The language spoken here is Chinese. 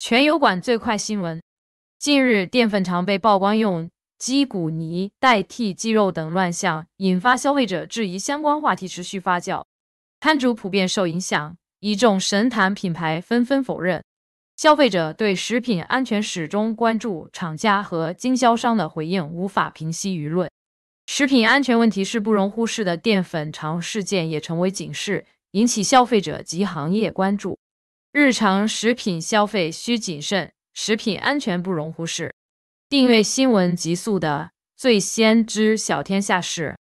全油管最快新闻：近日，淀粉肠被曝光用鸡骨泥代替鸡肉等乱象，引发消费者质疑，相关话题持续发酵，摊主普遍受影响，一众神坛品牌纷纷否认。消费者对食品安全始终关注，厂家和经销商的回应无法平息舆论。食品安全问题是不容忽视的，淀粉肠事件也成为警示，引起消费者及行业关注。日常食品消费需谨慎，食品安全不容忽视。订阅新闻极速的最先知小天下事。